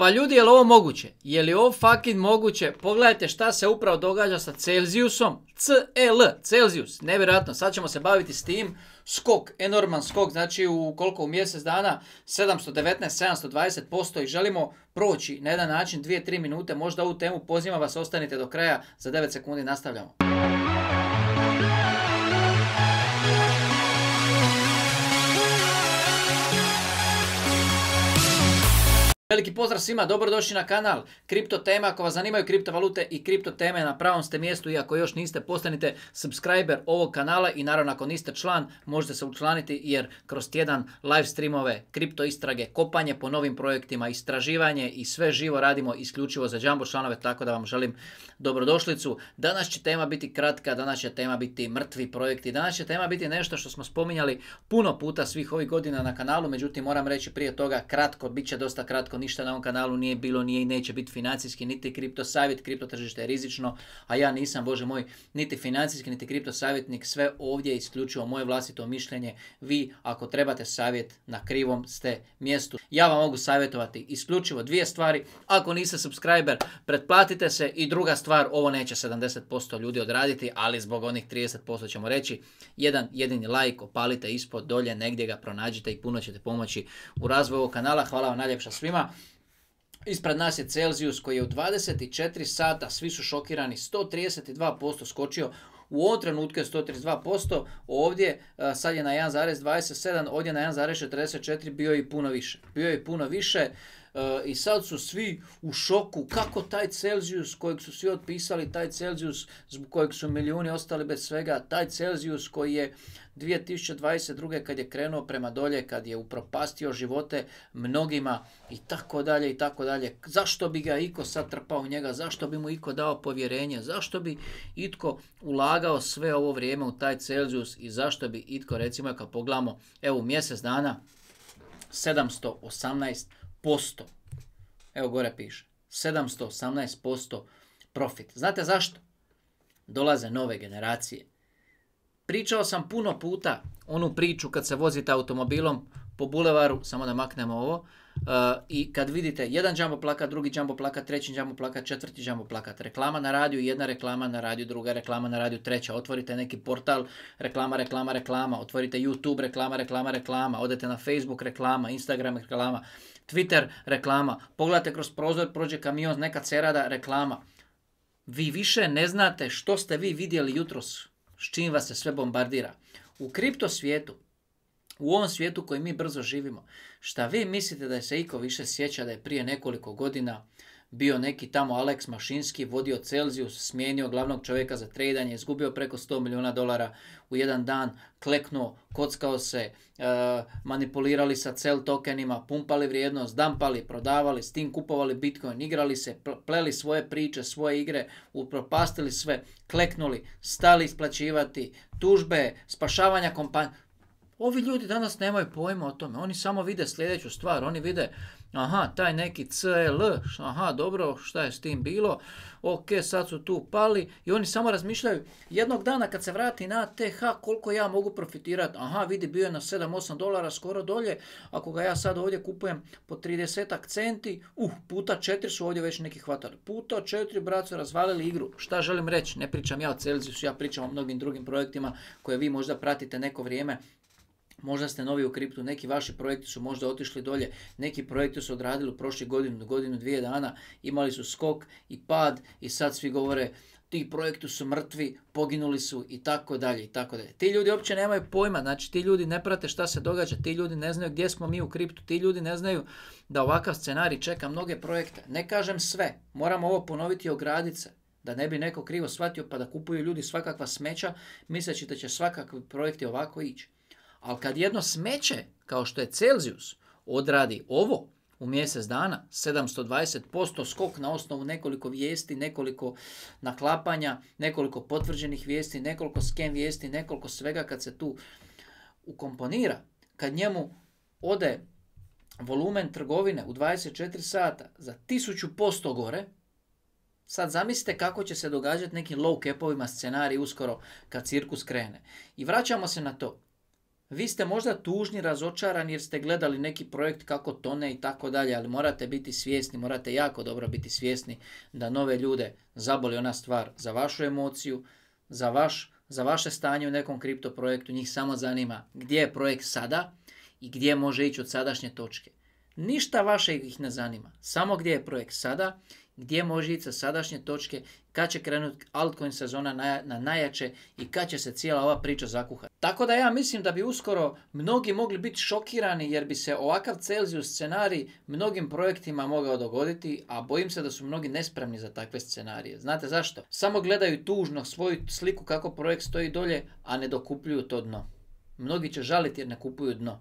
Pa ljudi, je li ovo moguće? Je li ovo fucking moguće? Pogledajte šta se upravo događa sa Celzijusom. E l Celsius, nevjerojatno. Sad ćemo se baviti s tim. Skok, enorman skok, znači u koliko u mjesec dana, 719, 720% i želimo proći na jedan način 2-3 minute, možda ovu temu pozivam vas, ostanite do kraja, za 9 sekundi nastavljamo. Veliki pozdrav svima, dobrodošli na kanal Kripto tema, ako vas zanimaju kriptovalute i kripto teme na pravom ste mjestu i ako još niste postanite subscriber ovog kanala i naravno ako niste član možete se učlaniti jer kroz tjedan live streamove, kripto istrage, kopanje po novim projektima, istraživanje i sve živo radimo isključivo za Jumbo članove tako da vam želim dobrodošlicu. Danas će tema biti kratka, danas će tema biti mrtvi projekti, danas će tema biti nešto što smo spominjali puno puta svih ovih godina na kanalu, međutim moram reći prije toga kratko, bit će dosta kratko ništa na ovom kanalu nije bilo, nije i neće biti financijski, niti kripto savjet, kripto tržište je rizično, a ja nisam, bože moj, niti financijski, niti kripto savjetnik, sve ovdje je isključivo moje vlastito mišljenje. Vi, ako trebate savjet, na krivom ste mjestu. Ja vam mogu savjetovati isključivo dvije stvari. Ako niste subscriber, pretplatite se i druga stvar, ovo neće 70% ljudi odraditi, ali zbog onih 30% ćemo reći, jedan jedini like opalite ispod dolje, negdje ga pronađite i puno ćete pomoći u razvoju ovog kanala. Hvala vam najljepša svima. Ispred nas je Celsius koji je u 24 sata, svi su šokirani, 132% skočio u ovom trenutku je 132%, ovdje e, sad je na 1,27, ovdje na 1,44 bio je i puno više. Bio je i puno više, E, i sad su svi u šoku kako taj Celsius kojeg su svi otpisali, taj Celsius zbog kojeg su milijuni ostali bez svega, taj Celsius koji je 2022. kad je krenuo prema dolje, kad je upropastio živote mnogima i tako dalje i tako dalje. Zašto bi ga Iko sad trpao njega, zašto bi mu Iko dao povjerenje, zašto bi itko ulagao sve ovo vrijeme u taj Celsius i zašto bi itko recimo kad pogledamo evo mjesec dana 718 posto. Evo gore piše. 718% profit. Znate zašto? Dolaze nove generacije. Pričao sam puno puta onu priču kad se vozite automobilom po bulevaru, samo da maknemo ovo, uh, i kad vidite jedan džambo plakat, drugi džambo plakat, treći džambo plakat, četvrti džambo plakat, reklama na radiju, jedna reklama na radiju, druga reklama na radiju, treća, otvorite neki portal, reklama, reklama, reklama, otvorite YouTube, reklama, reklama, reklama, odete na Facebook, reklama, Instagram, reklama, Twitter, reklama, pogledajte kroz prozor, prođe kamion, neka cerada, reklama. Vi više ne znate što ste vi vidjeli jutros, s čim vas se sve bombardira. U kripto svijetu u ovom svijetu koji mi brzo živimo. Šta vi mislite da se iko više sjeća da je prije nekoliko godina bio neki tamo Alex Mašinski, vodio Celsius, smijenio glavnog čovjeka za tradanje, izgubio preko 100 milijuna dolara u jedan dan, kleknuo, kockao se, e, manipulirali sa cel tokenima, pumpali vrijednost, dampali, prodavali, s tim kupovali Bitcoin, igrali se, pleli svoje priče, svoje igre, upropastili sve, kleknuli, stali isplaćivati, tužbe, spašavanja kompanija, Ovi ljudi danas nemaju pojma o tome, oni samo vide sljedeću stvar, oni vide, aha, taj neki CL, aha, dobro, šta je s tim bilo, ok, sad su tu pali i oni samo razmišljaju, jednog dana kad se vrati na TH, koliko ja mogu profitirati, aha, vidi, bio je na 7-8 dolara skoro dolje, ako ga ja sad ovdje kupujem po 30 centi, uh, puta 4 su ovdje već neki hvatali, puta 4, brat, su razvalili igru, šta želim reći, ne pričam ja o Celsiusu, ja pričam o mnogim drugim projektima koje vi možda pratite neko vrijeme, Možda ste novi u kriptu, neki vaši projekti su možda otišli dolje, neki projekti su odradili u prošli godinu, godinu, dvije dana, imali su skok i pad i sad svi govore ti projekti su mrtvi, poginuli su i tako dalje i tako dalje. Ti ljudi uopće nemaju pojma, znači ti ljudi ne prate šta se događa, ti ljudi ne znaju gdje smo mi u kriptu, ti ljudi ne znaju da ovakav scenarij čeka mnoge projekte. Ne kažem sve, moramo ovo ponoviti i ograditi da ne bi neko krivo shvatio pa da kupuju ljudi svakakva smeća misleći da će svakakvi projekti ovako ići. Ali kad jedno smeće, kao što je Celsius, odradi ovo u mjesec dana, 720% skok na osnovu nekoliko vijesti, nekoliko naklapanja, nekoliko potvrđenih vijesti, nekoliko skem vijesti, nekoliko svega kad se tu ukomponira, kad njemu ode volumen trgovine u 24 sata za 1000% gore, sad zamislite kako će se događati nekim low capovima scenarij uskoro kad cirkus krene. I vraćamo se na to. Vi ste možda tužni, razočarani jer ste gledali neki projekt kako tone i tako dalje, ali morate biti svjesni, morate jako dobro biti svjesni da nove ljude zaboli ona stvar za vašu emociju, za, vaš, za vaše stanje u nekom kripto projektu. Njih samo zanima gdje je projekt sada i gdje može ići od sadašnje točke. Ništa vaše ih ne zanima, samo gdje je projekt sada gdje može ići sa sadašnje točke, kad će krenuti altcoin sezona na, najjače i kad će se cijela ova priča zakuhati. Tako da ja mislim da bi uskoro mnogi mogli biti šokirani jer bi se ovakav Celsius scenarij mnogim projektima mogao dogoditi, a bojim se da su mnogi nespremni za takve scenarije. Znate zašto? Samo gledaju tužno svoju sliku kako projekt stoji dolje, a ne dokupljuju to dno. Mnogi će žaliti jer ne kupuju dno.